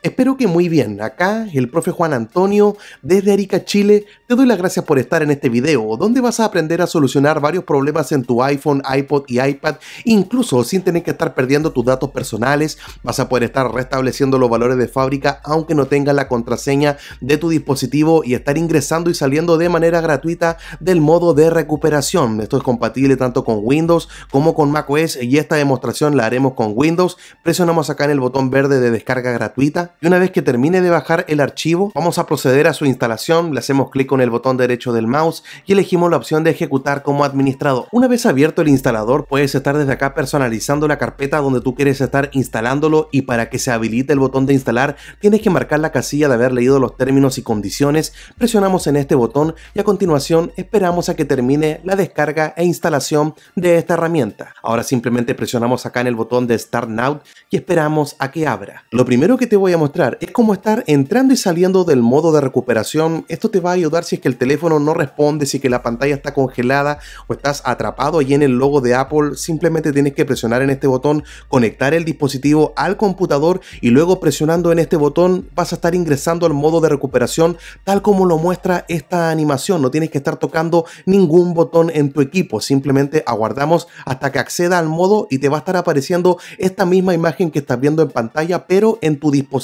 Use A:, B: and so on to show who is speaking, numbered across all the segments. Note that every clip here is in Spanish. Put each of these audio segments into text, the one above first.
A: Espero que muy bien. Acá el profe Juan Antonio desde Arica, Chile. Te doy las gracias por estar en este video, donde vas a aprender a solucionar varios problemas en tu iPhone, iPod y iPad, incluso sin tener que estar perdiendo tus datos personales. Vas a poder estar restableciendo los valores de fábrica aunque no tengas la contraseña de tu dispositivo y estar ingresando y saliendo de manera gratuita del modo de recuperación. Esto es compatible tanto con Windows como con macOS y esta demostración la haremos con Windows. Presionamos acá en el botón verde de descarga gratuita y una vez que termine de bajar el archivo, vamos a proceder a su instalación, le hacemos clic con el botón derecho del mouse y elegimos la opción de ejecutar como administrador. Una vez abierto el instalador, puedes estar desde acá personalizando la carpeta donde tú quieres estar instalándolo y para que se habilite el botón de instalar, tienes que marcar la casilla de haber leído los términos y condiciones, presionamos en este botón y a continuación esperamos a que termine la descarga e instalación de esta herramienta. Ahora simplemente presionamos acá en el botón de Start Now y esperamos a que abra. Lo primero que te voy a mostrar. Es como estar entrando y saliendo del modo de recuperación. Esto te va a ayudar si es que el teléfono no responde, si que la pantalla está congelada o estás atrapado ahí en el logo de Apple. Simplemente tienes que presionar en este botón, conectar el dispositivo al computador y luego presionando en este botón vas a estar ingresando al modo de recuperación tal como lo muestra esta animación. No tienes que estar tocando ningún botón en tu equipo. Simplemente aguardamos hasta que acceda al modo y te va a estar apareciendo esta misma imagen que estás viendo en pantalla pero en tu dispositivo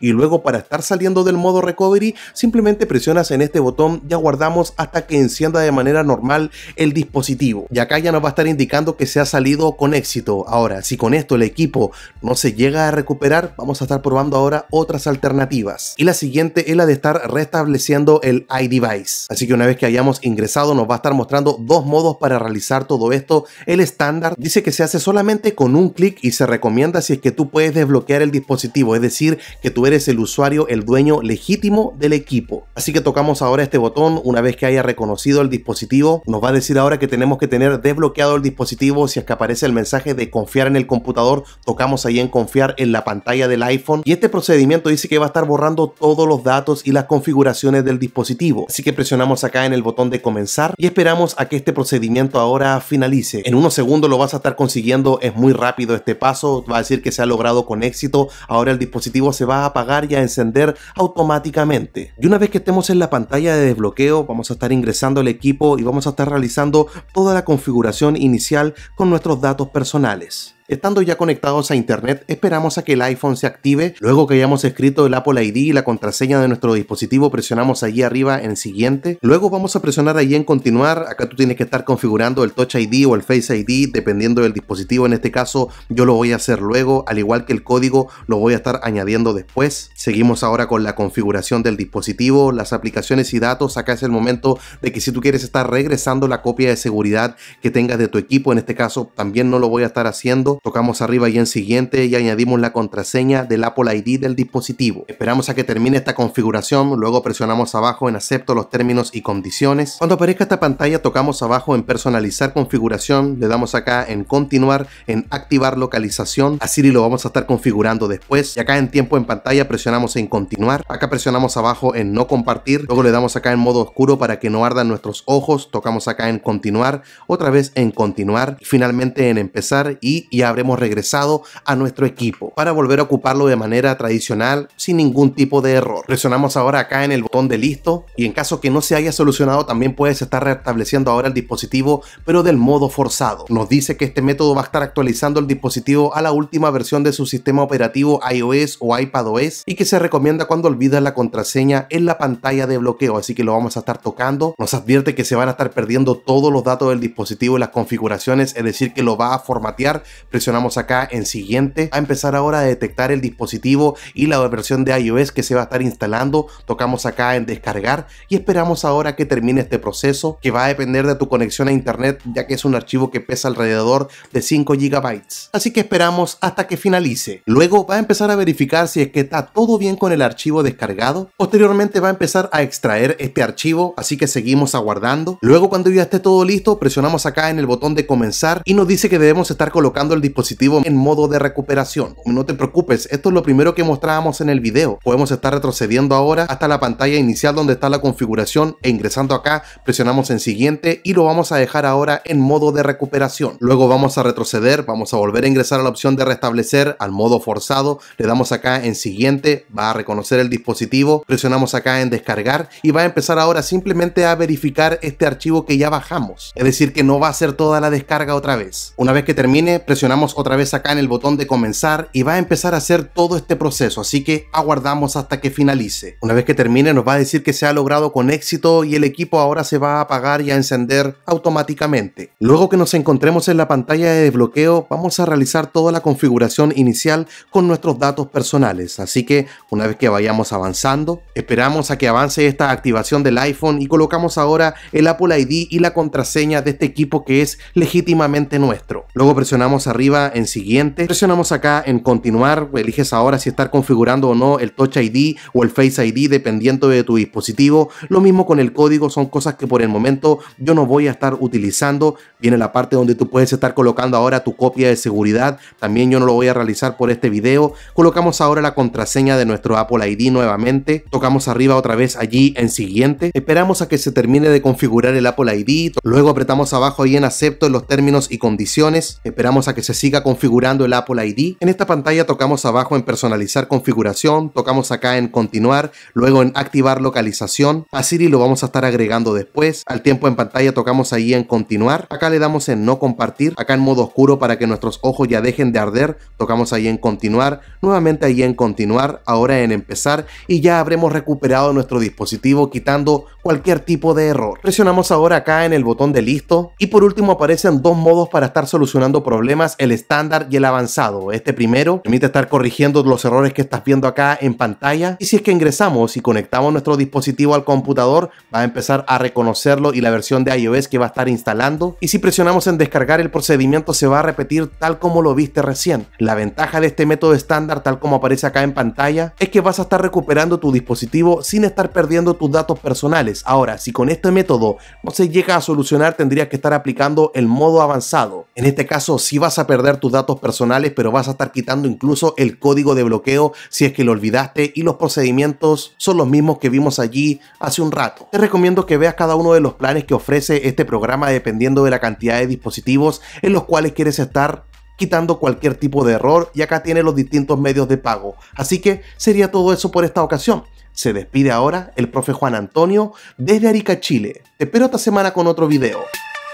A: y luego para estar saliendo del modo recovery simplemente presionas en este botón y aguardamos hasta que encienda de manera normal el dispositivo. Y acá ya nos va a estar indicando que se ha salido con éxito. Ahora, si con esto el equipo no se llega a recuperar, vamos a estar probando ahora otras alternativas. Y la siguiente es la de estar restableciendo el iDevice. Así que una vez que hayamos ingresado nos va a estar mostrando dos modos para realizar todo esto. El estándar dice que se hace solamente con un clic y se recomienda si es que tú puedes desbloquear el dispositivo, es decir, que tú eres el usuario, el dueño legítimo del equipo. Así que tocamos ahora este botón, una vez que haya reconocido el dispositivo, nos va a decir ahora que tenemos que tener desbloqueado el dispositivo, si es que aparece el mensaje de confiar en el computador, tocamos ahí en confiar en la pantalla del iPhone y este procedimiento dice que va a estar borrando todos los datos y las configuraciones del dispositivo. Así que presionamos acá en el botón de comenzar y esperamos a que este procedimiento ahora finalice. En unos segundos lo vas a estar consiguiendo, es muy rápido este paso, va a decir que se ha logrado con éxito, ahora el dispositivo se va a apagar y a encender automáticamente. Y una vez que estemos en la pantalla de desbloqueo, vamos a estar ingresando al equipo y vamos a estar realizando toda la configuración inicial con nuestros datos personales. Estando ya conectados a Internet, esperamos a que el iPhone se active. Luego que hayamos escrito el Apple ID y la contraseña de nuestro dispositivo, presionamos allí arriba en siguiente. Luego vamos a presionar allí en continuar. Acá tú tienes que estar configurando el Touch ID o el Face ID, dependiendo del dispositivo. En este caso, yo lo voy a hacer luego, al igual que el código, lo voy a estar añadiendo después. Seguimos ahora con la configuración del dispositivo, las aplicaciones y datos. Acá es el momento de que si tú quieres estar regresando la copia de seguridad que tengas de tu equipo, en este caso también no lo voy a estar haciendo tocamos arriba y en siguiente y añadimos la contraseña del Apple ID del dispositivo. Esperamos a que termine esta configuración, luego presionamos abajo en acepto los términos y condiciones. Cuando aparezca esta pantalla tocamos abajo en personalizar configuración, le damos acá en continuar, en activar localización, así lo vamos a estar configurando después y acá en tiempo en pantalla presionamos en continuar, acá presionamos abajo en no compartir, luego le damos acá en modo oscuro para que no ardan nuestros ojos, tocamos acá en continuar, otra vez en continuar, y finalmente en empezar y, ya habremos regresado a nuestro equipo para volver a ocuparlo de manera tradicional sin ningún tipo de error. Presionamos ahora acá en el botón de listo y en caso que no se haya solucionado también puedes estar restableciendo ahora el dispositivo pero del modo forzado. Nos dice que este método va a estar actualizando el dispositivo a la última versión de su sistema operativo iOS o iPadOS y que se recomienda cuando olvidas la contraseña en la pantalla de bloqueo, así que lo vamos a estar tocando. Nos advierte que se van a estar perdiendo todos los datos del dispositivo y las configuraciones, es decir que lo va a formatear presionamos acá en siguiente. a empezar ahora a detectar el dispositivo y la versión de iOS que se va a estar instalando. Tocamos acá en descargar y esperamos ahora que termine este proceso que va a depender de tu conexión a internet ya que es un archivo que pesa alrededor de 5 GB. Así que esperamos hasta que finalice. Luego va a empezar a verificar si es que está todo bien con el archivo descargado. Posteriormente va a empezar a extraer este archivo, así que seguimos aguardando. Luego cuando ya esté todo listo, presionamos acá en el botón de comenzar y nos dice que debemos estar colocando el dispositivo en modo de recuperación. No te preocupes, esto es lo primero que mostrábamos en el video. Podemos estar retrocediendo ahora hasta la pantalla inicial donde está la configuración e ingresando acá presionamos en siguiente y lo vamos a dejar ahora en modo de recuperación. Luego vamos a retroceder, vamos a volver a ingresar a la opción de restablecer al modo forzado, le damos acá en siguiente, va a reconocer el dispositivo, presionamos acá en descargar y va a empezar ahora simplemente a verificar este archivo que ya bajamos. Es decir que no va a hacer toda la descarga otra vez. Una vez que termine, presionamos presionamos otra vez acá en el botón de comenzar y va a empezar a hacer todo este proceso, así que aguardamos hasta que finalice. Una vez que termine nos va a decir que se ha logrado con éxito y el equipo ahora se va a apagar y a encender automáticamente. Luego que nos encontremos en la pantalla de desbloqueo vamos a realizar toda la configuración inicial con nuestros datos personales, así que una vez que vayamos avanzando, esperamos a que avance esta activación del iPhone y colocamos ahora el Apple ID y la contraseña de este equipo que es legítimamente nuestro. Luego presionamos a arriba en siguiente. Presionamos acá en continuar, eliges ahora si estar configurando o no el Touch ID o el Face ID dependiendo de tu dispositivo. Lo mismo con el código, son cosas que por el momento yo no voy a estar utilizando. Viene la parte donde tú puedes estar colocando ahora tu copia de seguridad. También yo no lo voy a realizar por este vídeo Colocamos ahora la contraseña de nuestro Apple ID nuevamente. Tocamos arriba otra vez allí en siguiente. Esperamos a que se termine de configurar el Apple ID. Luego apretamos abajo y en acepto en los términos y condiciones. Esperamos a que se se siga configurando el Apple ID. En esta pantalla tocamos abajo en personalizar configuración, tocamos acá en continuar, luego en activar localización. así Siri lo vamos a estar agregando después. Al tiempo en pantalla tocamos ahí en continuar. Acá le damos en no compartir. Acá en modo oscuro para que nuestros ojos ya dejen de arder. Tocamos ahí en continuar. Nuevamente ahí en continuar. Ahora en empezar y ya habremos recuperado nuestro dispositivo quitando cualquier tipo de error. Presionamos ahora acá en el botón de listo y por último aparecen dos modos para estar solucionando problemas el estándar y el avanzado. Este primero permite estar corrigiendo los errores que estás viendo acá en pantalla. Y si es que ingresamos y conectamos nuestro dispositivo al computador, va a empezar a reconocerlo y la versión de iOS que va a estar instalando. Y si presionamos en descargar, el procedimiento se va a repetir tal como lo viste recién. La ventaja de este método estándar, tal como aparece acá en pantalla, es que vas a estar recuperando tu dispositivo sin estar perdiendo tus datos personales. Ahora, si con este método no se llega a solucionar, tendrías que estar aplicando el modo avanzado. En este caso, si vas a perder tus datos personales, pero vas a estar quitando incluso el código de bloqueo si es que lo olvidaste y los procedimientos son los mismos que vimos allí hace un rato. Te recomiendo que veas cada uno de los planes que ofrece este programa dependiendo de la cantidad de dispositivos en los cuales quieres estar quitando cualquier tipo de error y acá tiene los distintos medios de pago. Así que sería todo eso por esta ocasión. Se despide ahora el profe Juan Antonio desde Arica, Chile. Te espero esta semana con otro video.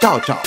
A: Chao, chao.